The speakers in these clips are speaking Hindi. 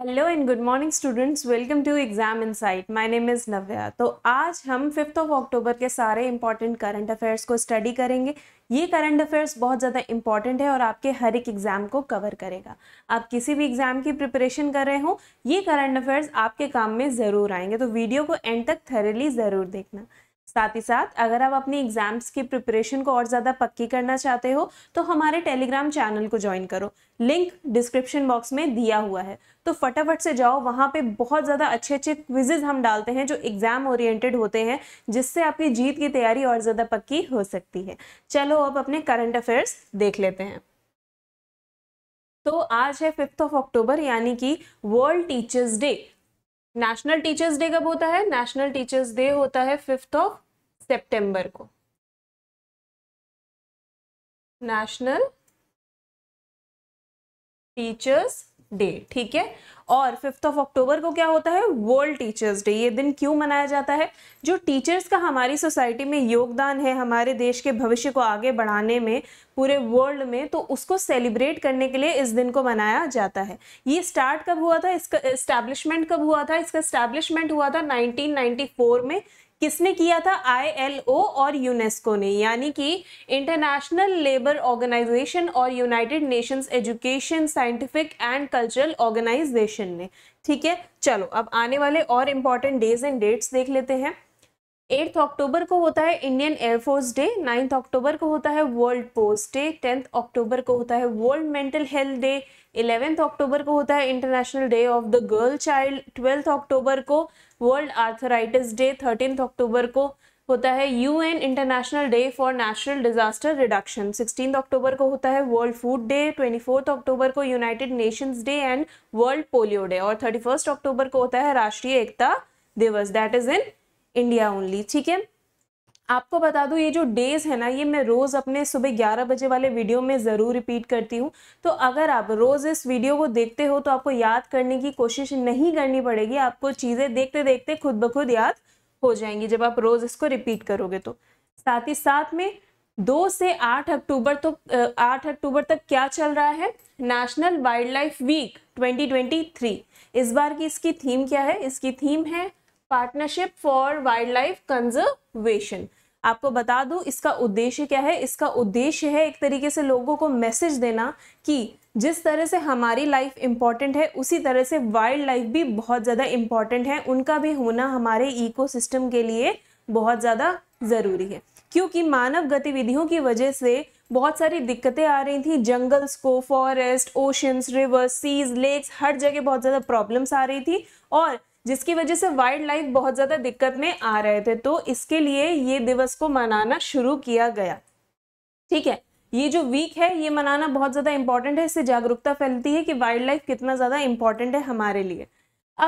hello and good morning students welcome to exam insight my name is Navya तो आज हम फिफ्थ ऑफ अक्टूबर के सारे इंपॉर्टेंट करंट अफेयर्स को स्टडी करेंगे ये करंट अफेयर्स बहुत ज़्यादा इंपॉर्टेंट है और आपके हर एक एग्ज़ाम को कवर करेगा आप किसी भी एग्ज़ाम की प्रिपरेशन कर रहे हो ये करंट अफेयर्स आपके काम में ज़रूर आएंगे तो वीडियो को एंड तक थरली ज़रूर देखना साथ ही साथ अगर आप अपनी एग्जाम्स की प्रिपरेशन को और ज़्यादा पक्की करना चाहते हो तो हमारे टेलीग्राम चैनल को ज्वाइन करो लिंक डिस्क्रिप्शन बॉक्स में दिया हुआ है तो फटाफट से जाओ वहाँ पे बहुत ज़्यादा अच्छे अच्छे क्विजेज हम डालते हैं जो एग्ज़ाम ओरिएंटेड होते हैं जिससे आपकी जीत की तैयारी और ज़्यादा पक्की हो सकती है चलो अब अपने करंट अफेयर्स देख लेते हैं तो आज है फिफ्थ ऑफ अक्टूबर यानी कि world teachers day national teachers day कब होता है नेशनल टीचर्स डे होता है फिफ्थ ऑफ सितंबर को नेशनल टीचर्स डे ठीक है और फिफ्थ ऑफ अक्टूबर को क्या होता है वर्ल्ड टीचर्स डे ये दिन क्यों मनाया जाता है जो टीचर्स का हमारी सोसाइटी में योगदान है हमारे देश के भविष्य को आगे बढ़ाने में पूरे वर्ल्ड में तो उसको सेलिब्रेट करने के लिए इस दिन को मनाया जाता है ये स्टार्ट कब हुआ था इसका इस्टेब्लिशमेंट कब हुआ था इसका इस्टेब्लिशमेंट हुआ था नाइनटीन में किसने किया था आईएलओ और यूनेस्को ने यानी कि इंटरनेशनल लेबर ऑर्गेनाइजेशन और United Nations education scientific and cultural organisation ने ठीक है चलो अब आने वाले और इम्पॉर्टेंट डेज एंड डेट्स देख लेते हैं एट्थ अक्टूबर को होता है Indian air force day ninth October को होता है world post day tenth October को होता है world mental health day eleventh October को होता है international day of the girl child twelfth October को world arthritis day thirteen October को होता है UN international day for natural disaster reduction sixteen October को होता है world food day twenty fourth October को United Nations day and world polio day और थर्टी फर्स्ट अक्टूबर को होता है राष्ट्रीय एकता दिवस that is in India only ठीक है आपको बता दूँ ये जो डेज़ है ना ये मैं रोज़ अपने सुबह ग्यारह बजे वाले वीडियो में ज़रूर रिपीट करती हूँ तो अगर आप रोज़ इस वीडियो को देखते हो तो आपको याद करने की कोशिश नहीं करनी पड़ेगी आपको चीज़ें देखते देखते खुद ब खुद याद हो जाएंगी जब आप रोज़ इसको रिपीट करोगे तो साथ ही साथ में दो से आठ अक्टूबर तो आठ अक्टूबर तक क्या चल रहा है नेशनल वाइल्ड लाइफ वीक 2023 इस बार की इसकी थीम क्या है इसकी थीम है partnership for wildlife conservation आपको बता दूं इसका उद्देश्य क्या है इसका उद्देश्य है एक तरीके से लोगों को मैसेज देना कि जिस तरह से हमारी लाइफ इम्पॉर्टेंट है उसी तरह से वाइल्ड लाइफ भी बहुत ज़्यादा इम्पॉर्टेंट है उनका भी होना हमारे इकोसिस्टम के लिए बहुत ज़्यादा ज़रूरी है क्योंकि मानव गतिविधियों की वजह से बहुत सारी दिक्कतें आ रही थी जंगल्स को forest oceans rivers seas lakes हर जगह बहुत ज़्यादा प्रॉब्लम्स आ रही थी और जिसकी वजह से वाइल्ड लाइफ बहुत ज़्यादा दिक्कत में आ रहे थे तो इसके लिए ये दिवस को मनाना शुरू किया गया ठीक है ये जो वीक है ये मनाना बहुत ज़्यादा इंपॉर्टेंट है इससे जागरूकता फैलती है कि वाइल्ड लाइफ कितना ज़्यादा इंपॉर्टेंट है हमारे लिए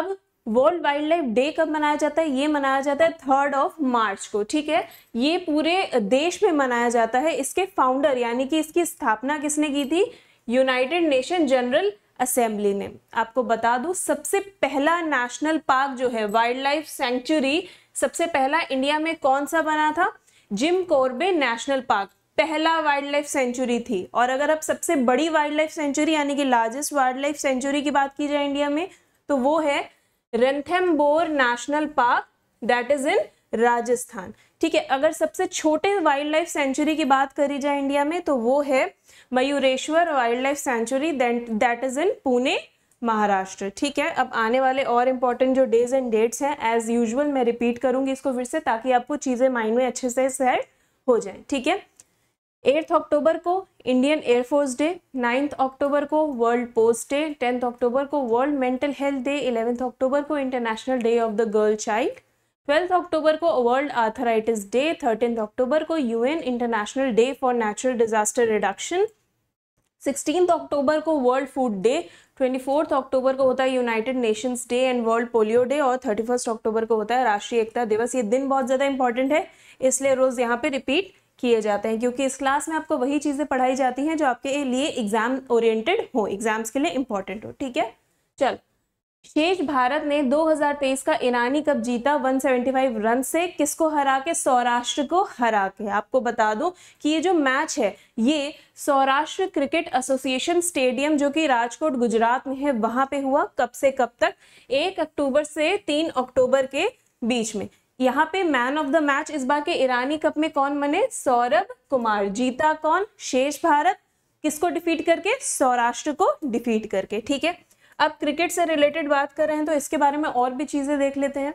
अब वर्ल्ड वाइल्ड लाइफ डे कब मनाया जाता है ये मनाया जाता है थर्ड ऑफ मार्च को ठीक है ये पूरे देश में मनाया जाता है इसके फाउंडर यानी कि इसकी स्थापना किसने की थी यूनाइटेड नेशन जनरल असेंबली ने आपको बता दूं सबसे पहला नेशनल पार्क जो है वाइल्ड लाइफ सेंचुरी सबसे पहला इंडिया में कौन सा बना था जिम कोरबे नेशनल पार्क पहला वाइल्ड लाइफ सेंचुरी थी और अगर आप सबसे बड़ी वाइल्ड लाइफ सेंचुरी यानी कि लार्जेस्ट वाइल्ड लाइफ सेंचुरी की बात की जाए इंडिया में तो वो है Ranthambore national park that is in Rajasthan ठीक है अगर सबसे छोटे वाइल्ड लाइफ सेंचुरी की बात करी जाए इंडिया में तो वो है Mayureshwar wildlife sanctuary that is in Pune Maharashtra ठीक है अब आने वाले और इम्पॉर्टेंट जो डेज एंड डेट्स हैं एज यूजल मैं रिपीट करूंगी इसको फिर से ताकि आपको चीज़ें माइंड में अच्छे से सेट हो जाए ठीक है एट्थ अक्टूबर को Indian air force day ninth October को world post day tenth October को world mental health day eleventh October को international day of the girl child twelfth October को world arthritis day thirteen October को UN international day for natural disaster reduction sixteen October को world food day twenty fourth October को होता है United Nations day and world polio day और थर्टी फर्स्ट अक्टूबर को होता है राष्ट्रीय एकता दिवस ये दिन बहुत ज़्यादा इंपॉर्टेंट है इसलिए रोज़ यहाँ पे रिपीट किए जाते हैं क्योंकि इस क्लास में आपको वही चीज़ें पढ़ाई जाती हैं जो आपके लिए एग्जाम ओरिएंटेड हो एग्जाम्स के लिए इंपॉर्टेंट हो ठीक है चल शेष भारत ने 2023 का ईरानी कप जीता 175 रन से किसको हरा के सौराष्ट्र को हरा के आपको बता दूं कि ये जो मैच है ये सौराष्ट्र क्रिकेट एसोसिएशन स्टेडियम जो कि राजकोट गुजरात में है वहां पे हुआ कब से कब तक एक अक्टूबर से तीन अक्टूबर के बीच में यहाँ पे मैन ऑफ द मैच इस बार के ईरानी कप में कौन बने सौरभ कुमार जीता कौन शेष भारत किसको डिफीट करके सौराष्ट्र को डिफीट करके ठीक है अब क्रिकेट से रिलेटेड बात कर रहे हैं तो इसके बारे में और भी चीज़ें देख लेते हैं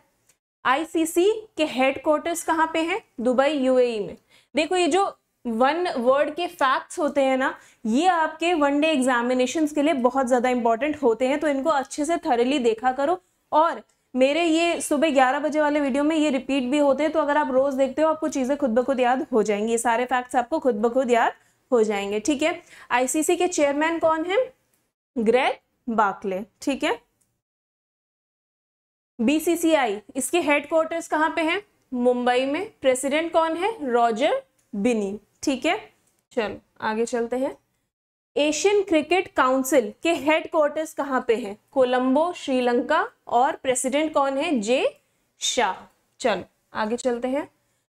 आईसीसी के हेड क्वार्टर्स कहाँ पे हैं दुबई यूएई e में देखो ये जो वन वर्ड के फैक्ट्स होते हैं ना ये आपके वन डे एग्जामिनेशन के लिए बहुत ज़्यादा इंपॉर्टेंट होते हैं तो इनको अच्छे से थरली देखा करो और मेरे ये सुबह ग्यारह बजे वाले वीडियो में ये रिपीट भी होते हैं तो अगर आप रोज़ देखते हो आपको चीज़ें खुद ब खुद याद हो जाएंगी ये सारे फैक्ट्स आपको खुद ब खुद याद हो जाएंगे ठीक है आईसीसी के चेयरमैन कौन है ग्रेट बाकले ठीक है बीसीसीआई इसके हेडक्वार्टर्स कहाँ पे हैं मुंबई में प्रेसिडेंट कौन है रॉजर बिनी ठीक है चलो आगे चलते हैं एशियन क्रिकेट काउंसिल के हेडक्वार्टर्स कहाँ पे हैं कोलंबो श्रीलंका और प्रेसिडेंट कौन है जे शाह चलो आगे चलते हैं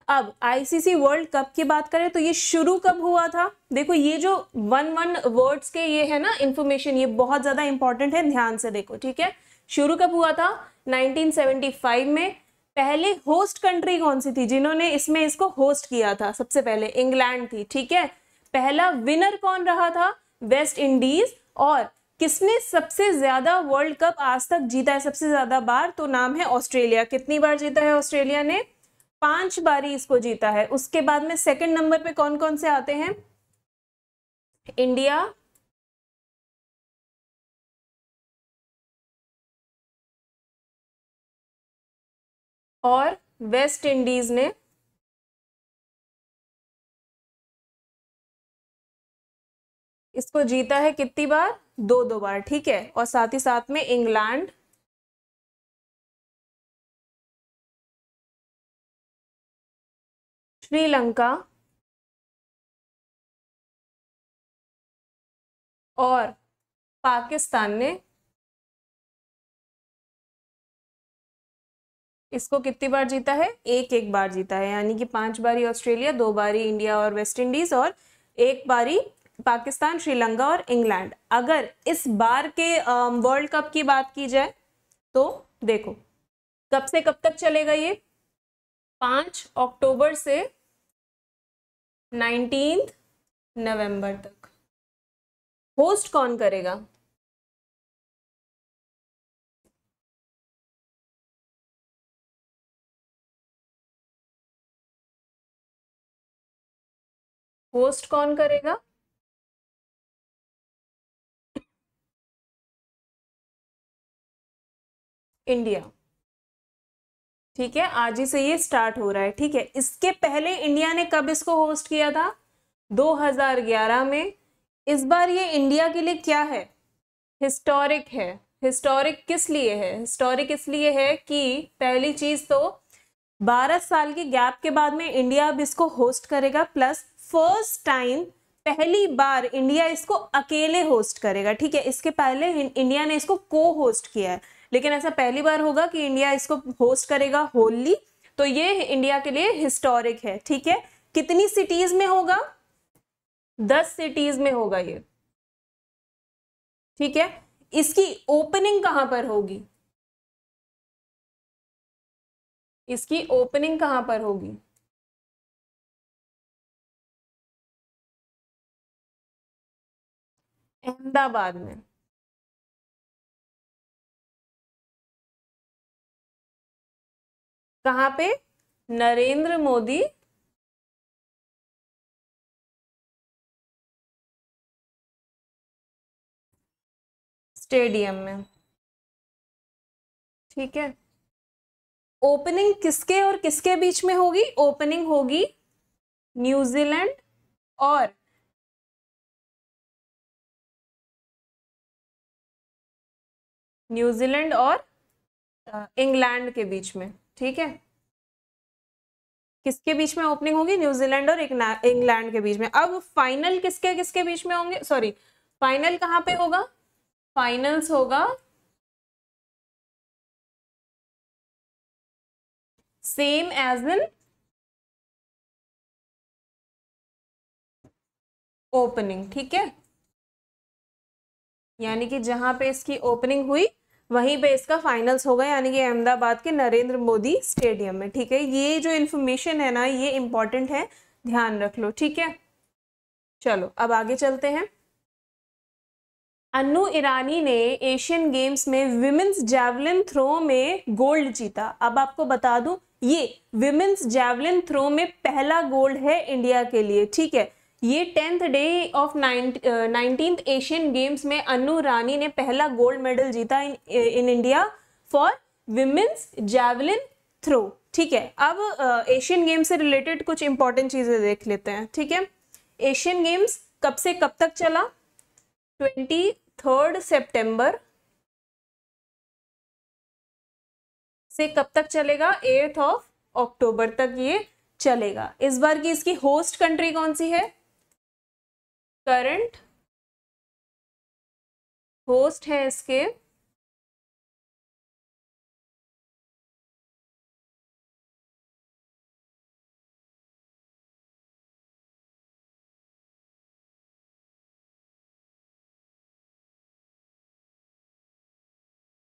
अब आईसीसी वर्ल्ड कप की बात करें तो ये शुरू कब हुआ था देखो ये जो वन वन वर्ड्स के ये है ना इन्फॉर्मेशन ये बहुत ज़्यादा इंपॉर्टेंट है ध्यान से देखो ठीक है शुरू कब हुआ था 1975 में पहले होस्ट कंट्री कौन सी थी जिन्होंने इसमें इसको होस्ट किया था सबसे पहले इंग्लैंड थी ठीक है पहला विनर कौन रहा था वेस्ट इंडीज और किसने सबसे ज्यादा वर्ल्ड कप आज तक जीता है सबसे ज्यादा बार तो नाम है ऑस्ट्रेलिया कितनी बार जीता है ऑस्ट्रेलिया ने पांच बारी इसको जीता है उसके बाद में सेकंड नंबर पे कौन कौन से आते हैं इंडिया और वेस्ट इंडीज ने इसको जीता है कितनी बार दो दो बार ठीक है और साथ ही साथ में इंग्लैंड श्रीलंका और पाकिस्तान ने इसको कितनी बार जीता है एक एक बार जीता है यानी कि पांच बारी ऑस्ट्रेलिया दो बारी इंडिया और वेस्ट इंडीज और एक बारी पाकिस्तान श्रीलंका और इंग्लैंड अगर इस बार के वर्ल्ड कप की बात की जाए तो देखो कब से कब तक चलेगा ये पांच अक्टूबर से नाइनटीन नवंबर तक होस्ट कौन करेगा होस्ट कौन करेगा इंडिया ठीक है आज ही से ये स्टार्ट हो रहा है ठीक है इसके पहले इंडिया ने कब इसको होस्ट किया था 2011 में इस बार ये इंडिया के लिए क्या है हिस्टोरिक है हिस्टोरिक किस लिए है हिस्टोरिक इसलिए है कि पहली चीज तो 12 साल के गैप के बाद में इंडिया अब इसको होस्ट करेगा प्लस फर्स्ट टाइम पहली बार इंडिया इसको अकेले होस्ट करेगा ठीक है इसके पहले इंडिया ने इसको को होस्ट किया है लेकिन ऐसा पहली बार होगा कि इंडिया इसको होस्ट करेगा होली तो ये इंडिया के लिए हिस्टोरिक है ठीक है कितनी सिटीज में होगा दस सिटीज में होगा ये ठीक है इसकी ओपनिंग कहां पर होगी इसकी ओपनिंग कहां पर होगी अहमदाबाद में कहाँ पे नरेंद्र मोदी स्टेडियम में ठीक है ओपनिंग किसके और किसके बीच में होगी ओपनिंग होगी न्यूजीलैंड और न्यूजीलैंड और इंग्लैंड के बीच में ठीक है किसके बीच में ओपनिंग होगी न्यूजीलैंड और इंग्लैंड के बीच में अब फाइनल किसके किसके बीच में होंगे सॉरी फाइनल कहाँ पे होगा फाइनल्स होगा सेम एज इन ओपनिंग ठीक है यानी कि जहां पे इसकी ओपनिंग हुई वहीं पे इसका फाइनल्स होगा यानी कि अहमदाबाद के नरेंद्र मोदी स्टेडियम में ठीक है ये जो इन्फॉर्मेशन है ना ये इम्पॉर्टेंट है ध्यान रख लो ठीक है चलो अब आगे चलते हैं अनु ईरानी ने एशियन गेम्स में विमेंस जैवलिन थ्रो में गोल्ड जीता अब आपको बता दूं ये विमेंस जैवलिन थ्रो में पहला गोल्ड है इंडिया के लिए ठीक है ये tenth day of nineteen Asian games में अनु रानी ने पहला गोल्ड मेडल जीता in in India for women's javelin throw ठीक है अब एशियन गेम्स से रिलेटेड कुछ इंपॉर्टेंट चीज़ें देख लेते हैं ठीक है एशियन गेम्स कब से कब तक चला ट्वेंटी थर्ड सेप्टेम्बर से कब तक चलेगा एट्थ ऑफ अक्टूबर तक ये चलेगा इस बार की इसकी होस्ट कंट्री कौन सी है करंट होस्ट हैं इसके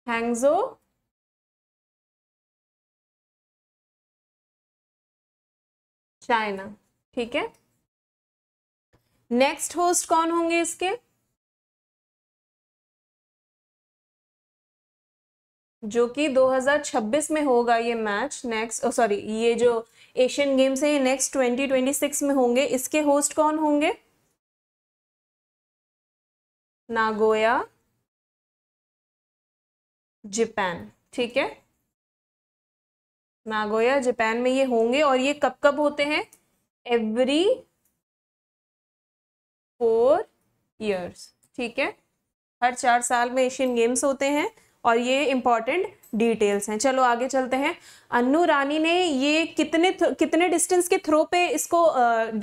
हैंगजो चाइना ठीक है नेक्स्ट होस्ट कौन होंगे इसके जो कि 2026 में होगा ये मैच नेक्स्ट सॉरी ये जो एशियन गेम्स है ये नेक्स्ट 2026 में होंगे इसके होस्ट कौन होंगे नागोया जापान ठीक है नागोया जापान में ये होंगे और ये कब कब होते हैं एवरी फोर ईयर्स ठीक है हर चार साल में एशियन गेम्स होते हैं और ये इम्पॉर्टेंट डिटेल्स हैं चलो आगे चलते हैं अन्नू रानी ने ये कितने कितने डिस्टेंस के थ्रो पे इसको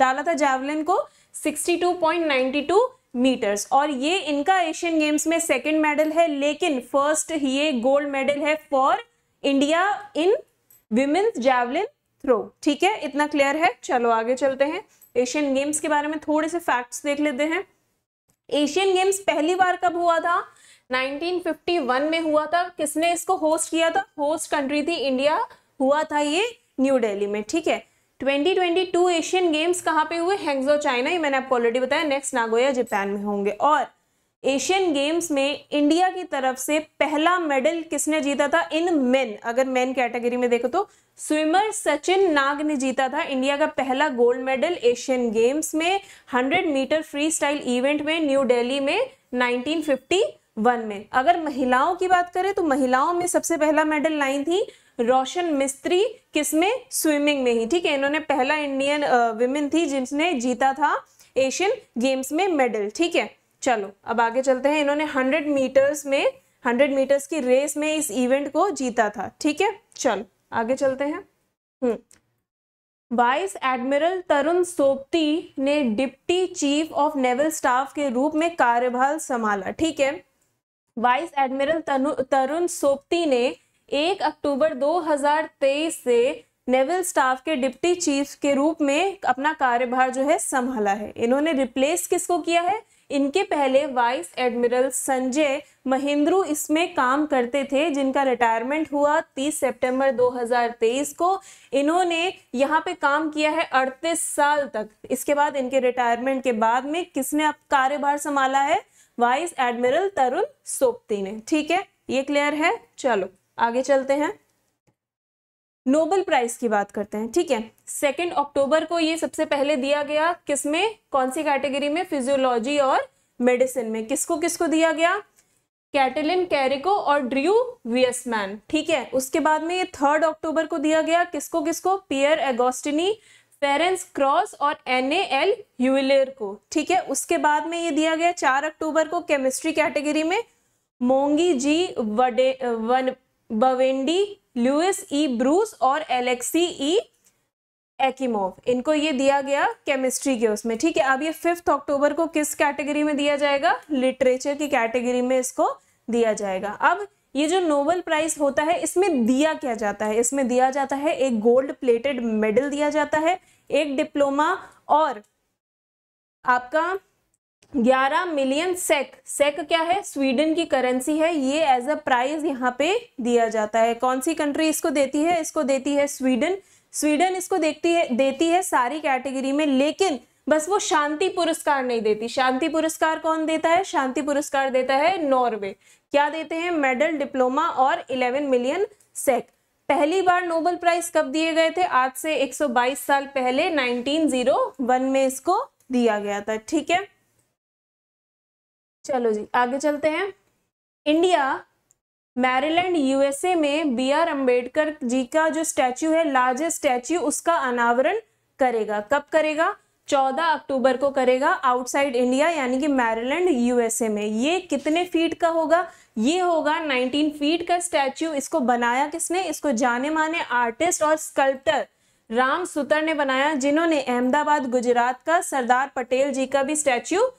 डाला था जैवलिन को 62.92 मीटर्स और ये इनका एशियन गेम्स में सेकंड मेडल है लेकिन फर्स्ट ये गोल्ड मेडल है for India in women's javelin throw ठीक है इतना क्लियर है चलो आगे चलते हैं एशियन गेम्स के बारे में थोड़े से फैक्ट्स देख लेते हैं एशियन गेम्स पहली बार कब हुआ था 1951 में हुआ था किसने इसको होस्ट किया था होस्ट कंट्री थी इंडिया हुआ था ये न्यू दिल्ली में ठीक है 2022 एशियन गेम्स कहाँ पे हुए हैंगजो चाइना ये मैंने आपको ऑलरेडी बताया नेक्स्ट नागोया जापान में होंगे और एशियन गेम्स में इंडिया की तरफ से पहला मेडल किसने जीता था इन मेन अगर मेन कैटेगरी में देखो तो स्विमर सचिन नाग ने जीता था इंडिया का पहला गोल्ड मेडल एशियन गेम्स में 100 मीटर फ्री स्टाइल इवेंट में न्यू दिल्ली में 1951 में अगर महिलाओं की बात करें तो महिलाओं में सबसे पहला मेडल लाइन थी रोशन मिस्त्री किसमें स्विमिंग में ही ठीक है इन्होंने पहला इंडियन विमेन थी जिसने जीता था एशियन गेम्स में मेडल ठीक है चलो अब आगे चलते हैं इन्होंने हंड्रेड मीटर्स में हंड्रेड मीटर्स की रेस में इस इवेंट को जीता था ठीक है चलो आगे चलते हैं वाइस एडमिरल तरुण सोपती ने deputy chief of naval staff के रूप में कार्यभार संभाला ठीक है वाइस एडमिरल तरुण सोपती ने 1 अक्टूबर 2023 से नेवल स्टाफ के डिप्टी चीफ के रूप में अपना कार्यभार जो है संभाला है इन्होंने रिप्लेस किसको किया है इनके पहले वाइस एडमिरल संजय महेंद्रू इसमें काम करते थे जिनका रिटायरमेंट हुआ 30 सितंबर 2023 को इन्होंने यहाँ पे काम किया है 38 साल तक इसके बाद इनके रिटायरमेंट के बाद में किसने अब कार्यभार संभाला है वाइस एडमिरल तरुण सोपती ने ठीक है ये क्लियर है चलो आगे चलते हैं नोबल प्राइज की बात करते हैं ठीक है सेकेंड अक्टूबर को ये सबसे पहले दिया गया किसमें कौन सी कैटेगरी में फिजियोलॉजी और मेडिसिन में किसको किसको दिया गया कैटेलिन कैरिको और ड्रू वियसमैन ठीक है उसके बाद में ये थर्ड अक्टूबर को दिया गया किसको किसको पियर एगोस्टिनी फेरेंस क्रॉस और एन एल यूलेर को ठीक है उसके बाद में ये दिया गया चार अक्टूबर को केमिस्ट्री कैटेगरी में मोंगी जी वडे वन बवेंडी लुइस ई ब्रूस और एलेक्सी ई एकिमोव इनको ये दिया गया केमिस्ट्री के उसमें ठीक है अब ये फिफ्थ अक्टूबर को किस कैटेगरी में दिया जाएगा लिटरेचर की कैटेगरी में इसको दिया जाएगा अब ये जो नोबल प्राइज होता है इसमें दिया क्या जाता है इसमें दिया जाता है एक गोल्ड प्लेटेड मेडल दिया जाता है एक डिप्लोमा और आपका ग्यारह मिलियन सेक सेक क्या है स्वीडन की करेंसी है ये एज अ प्राइज यहाँ पे दिया जाता है कौन सी कंट्री इसको देती है इसको देती है स्वीडन स्वीडन इसको देखती है देती है सारी कैटेगरी में लेकिन बस वो शांति पुरस्कार नहीं देती शांति पुरस्कार कौन देता है शांति पुरस्कार देता है नॉर्वे क्या देते हैं मेडल डिप्लोमा और 11 मिलियन सेक पहली बार नोबल प्राइज कब दिए गए थे आज से 122 साल पहले 1901 में इसको दिया गया था ठीक है चलो जी आगे चलते हैं इंडिया मैरीलैंड यूएसए में बी आर अम्बेडकर जी का जो स्टैच्यू है लार्जेस्ट स्टैच्यू उसका अनावरण करेगा कब करेगा 14 अक्टूबर को करेगा आउटसाइड इंडिया यानी कि मैरीलैंड यूएसए में ये कितने फीट का होगा ये होगा 19 फीट का स्टैच्यू इसको बनाया किसने इसको जाने माने आर्टिस्ट और स्कल्प्टर राम सुतर ने बनाया जिन्होंने अहमदाबाद गुजरात का सरदार पटेल जी का भी स्टैच्यू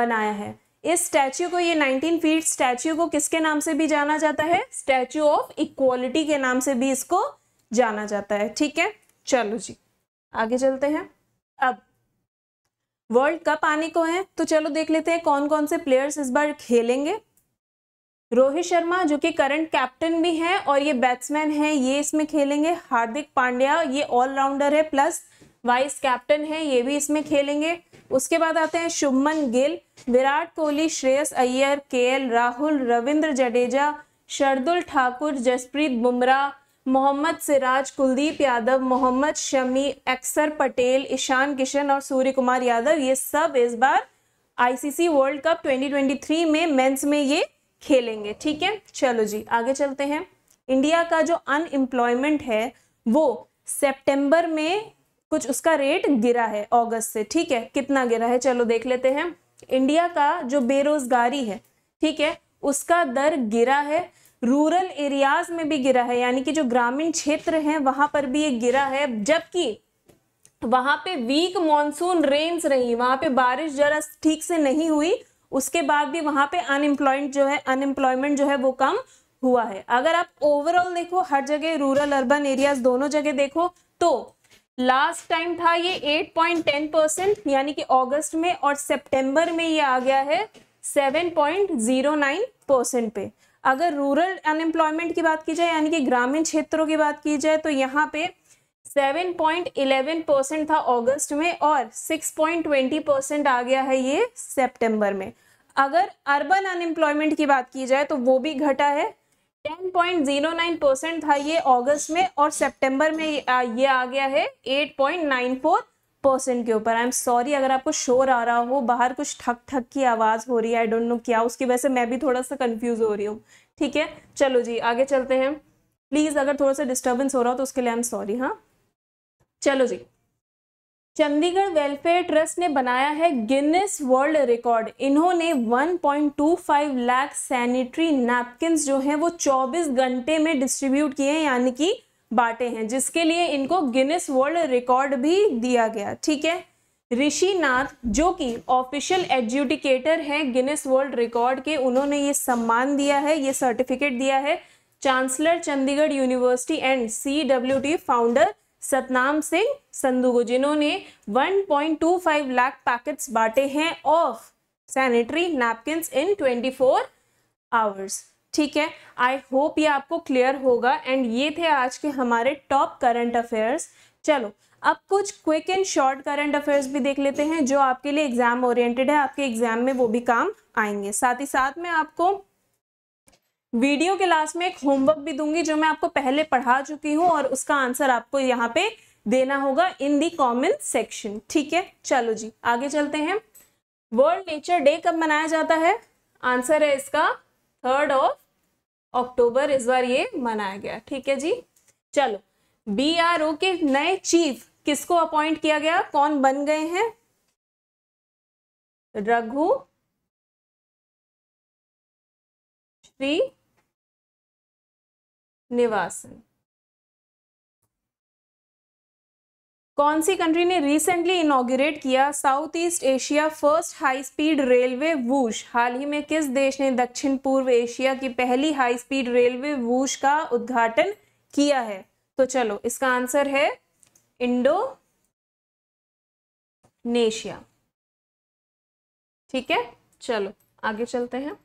बनाया है इस स्टैच्यू को ये 19 फीट स्टैच्यू को किसके नाम से भी जाना जाता है स्टैच्यू ऑफ इक्वालिटी के नाम से भी इसको जाना जाता है ठीक है चलो जी आगे चलते हैं अब वर्ल्ड कप आने को है तो चलो देख लेते हैं कौन कौन से प्लेयर्स इस बार खेलेंगे रोहित शर्मा जो कि करंट कैप्टन भी हैं और ये बैट्समैन हैं ये इसमें खेलेंगे हार्दिक पांड्या ये ऑलराउंडर है प्लस वाइस कैप्टन है ये भी इसमें खेलेंगे उसके बाद आते हैं शुभमन गिल विराट कोहली श्रेयस अय्यर के राहुल रविंद्र जडेजा शरदुल ठाकुर जसप्रीत बुमराह मोहम्मद सिराज कुलदीप यादव मोहम्मद शमी अक्सर पटेल ईशान किशन और सूर्य कुमार यादव ये सब इस बार आईसीसी वर्ल्ड कप 2023 में मेंस में ये खेलेंगे ठीक है चलो जी आगे चलते हैं इंडिया का जो अनएम्प्लॉयमेंट है वो सितंबर में कुछ उसका रेट गिरा है अगस्त से ठीक है कितना गिरा है चलो देख लेते हैं इंडिया का जो बेरोजगारी है ठीक है उसका दर गिरा है रूरल एरियाज में भी गिरा है यानी कि जो ग्रामीण क्षेत्र है वहां पर भी ये गिरा है जबकि वहां पे वीक मॉनसून रेन्स रही वहां पे बारिश जरा ठीक से नहीं हुई उसके बाद भी वहां पे अनएम्प्लॉयमेंट जो है अनएम्प्लॉयमेंट जो है वो कम हुआ है अगर आप ओवरऑल देखो हर जगह रूरल अर्बन एरियाज दोनों जगह देखो तो लास्ट टाइम था ये 8.10 परसेंट यानी कि अगस्त में और सितंबर में ये आ गया है 7.09 परसेंट पे अगर रूरल अनएम्प्लॉयमेंट की बात की जाए यानी कि ग्रामीण क्षेत्रों की बात की जाए तो यहाँ पे 7.11 परसेंट था अगस्त में और 6.20 परसेंट आ गया है ये सितंबर में अगर अर्बन अनएम्प्लॉयमेंट की बात की जाए तो वो भी घटा है 10.09 परसेंट था ये अगस्त में और सितंबर में ये आ गया है 8.94 परसेंट के ऊपर आई एम सॉरी अगर आपको शोर आ रहा हो बाहर कुछ ठक ठक की आवाज़ हो रही है आई डोंट नो क्या उसकी वजह से मैं भी थोड़ा सा कंफ्यूज हो रही हूँ ठीक है चलो जी आगे चलते हैं प्लीज़ अगर थोड़ा सा डिस्टर्बेंस हो रहा हो तो उसके लिए आई एम सॉरी हाँ चलो जी चंडीगढ़ वेलफेयर ट्रस्ट ने बनाया है गिनेस वर्ल्ड रिकॉर्ड इन्होंने 1.25 लाख सैनिटरी नैपकिन जो हैं वो 24 घंटे में डिस्ट्रीब्यूट किए हैं यानी कि बांटे हैं जिसके लिए इनको गिनेस वर्ल्ड रिकॉर्ड भी दिया गया ठीक है ऋषि नाथ जो कि ऑफिशियल एडजुडिकेटर हैं गिनेस वर्ल्ड रिकॉर्ड के उन्होंने ये सम्मान दिया है ये सर्टिफिकेट दिया है chancellor Chandigarh university and co founder Satnam Singh Sandhu को जिन्होंने 1.25 लाख पैकेट्स बांटे हैं of sanitary napkin in 24 hours ठीक है आई होप ये आपको क्लियर होगा एंड ये थे आज के हमारे टॉप करंट अफेयर्स चलो अब कुछ quick and short current affairs भी देख लेते हैं जो आपके लिए एग्जाम ओरिएंटेड है आपके एग्जाम में वो भी काम आएंगे साथ ही साथ में आपको वीडियो के लास्ट में एक होमवर्क भी दूंगी जो मैं आपको पहले पढ़ा चुकी हूँ और उसका आंसर आपको यहाँ पे देना होगा इन दी कॉमेंट सेक्शन ठीक है चलो जी आगे चलते हैं वर्ल्ड नेचर डे कब मनाया जाता है आंसर है इसका थर्ड ऑफ अक्टूबर इस बार ये मनाया गया ठीक है जी चलो बी आर ओ के नए चीफ किसको अपॉइंट किया गया कौन बन गए हैं रघु श्री निवासन कौन सी कंट्री ने रिसेंटली इनोग्रेट किया South East Asia first high speed railway Whoosh हाल ही में किस देश ने दक्षिण पूर्व एशिया की पहली हाई स्पीड रेलवे वूश का उद्घाटन किया है तो चलो इसका आंसर है इंडो नेशिया ठीक है चलो आगे चलते हैं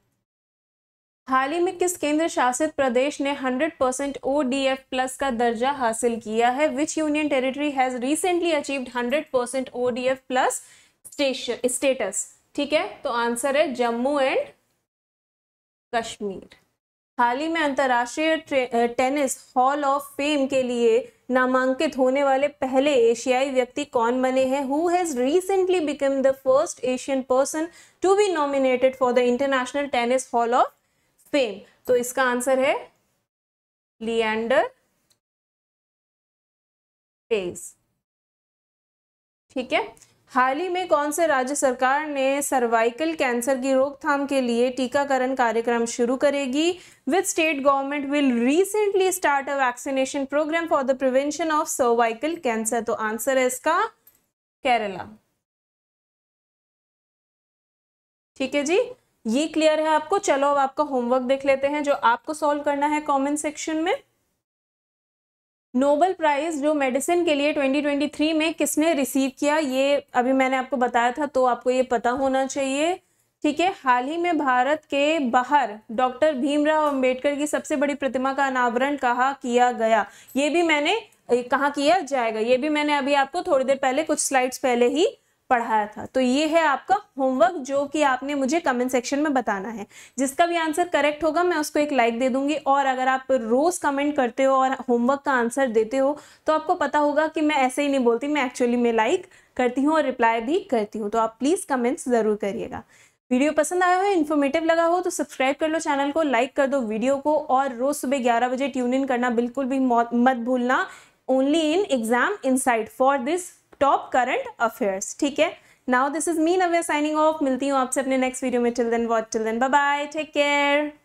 हाल ही में किस केंद्र शासित प्रदेश ने 100 परसेंट ओ प्लस का दर्जा हासिल किया है which union territory has recently achieved 100 percent O plus status ठीक है तो आंसर है जम्मू एंड कश्मीर हाल ही में अंतर्राष्ट्रीय टेनिस हॉल ऑफ फेम के लिए नामांकित होने वाले पहले एशियाई व्यक्ति कौन बने हैं who has recently become the first Asian person to be nominated for the international tennis hall of fame तो इसका आंसर है लिएंडर पेस ठीक है हाल ही में कौन से राज्य सरकार ने सर्वाइकल कैंसर की रोकथाम के लिए टीकाकरण कार्यक्रम शुरू करेगी with state government will recently start a vaccination programme for the prevention of cervical cancer तो आंसर है इसका केरला ठीक है जी ये क्लियर है आपको चलो अब आपका होमवर्क देख लेते हैं जो आपको सॉल्व करना है कमेंट सेक्शन में नोबल प्राइज जो मेडिसिन के लिए 2023 में किसने रिसीव किया ये अभी मैंने आपको बताया था तो आपको ये पता होना चाहिए ठीक है हाल ही में भारत के बाहर डॉक्टर भीमराव अंबेडकर की सबसे बड़ी प्रतिमा का अनावरण कहा किया गया ये भी मैंने कहा किया जाएगा ये भी मैंने अभी आपको थोड़ी देर पहले कुछ स्लाइड्स पहले ही पढ़ाया था तो ये है आपका होमवर्क जो कि आपने मुझे कमेंट सेक्शन में बताना है जिसका भी आंसर करेक्ट होगा मैं उसको एक लाइक दे दूंगी और अगर आप रोज़ कमेंट करते हो और होमवर्क का आंसर देते हो तो आपको पता होगा कि मैं ऐसे ही नहीं बोलती मैं एक्चुअली में लाइक करती हूँ और रिप्लाई भी करती हूँ तो आप प्लीज़ कमेंट्स ज़रूर करिएगा वीडियो पसंद आया हो इन्फॉर्मेटिव लगा हो तो सब्सक्राइब कर लो चैनल को लाइक कर दो वीडियो को और रोज़ सुबह ग्यारह बजे ट्यून इन करना बिल्कुल भी मत भूलना only in exam insight for this top current affairs ठीक है नाउ दिस इज मीन अवे साइनिंग ऑफ मिलती हूँ आपसे अपने नेक्स्ट वीडियो में till then what till then bye take care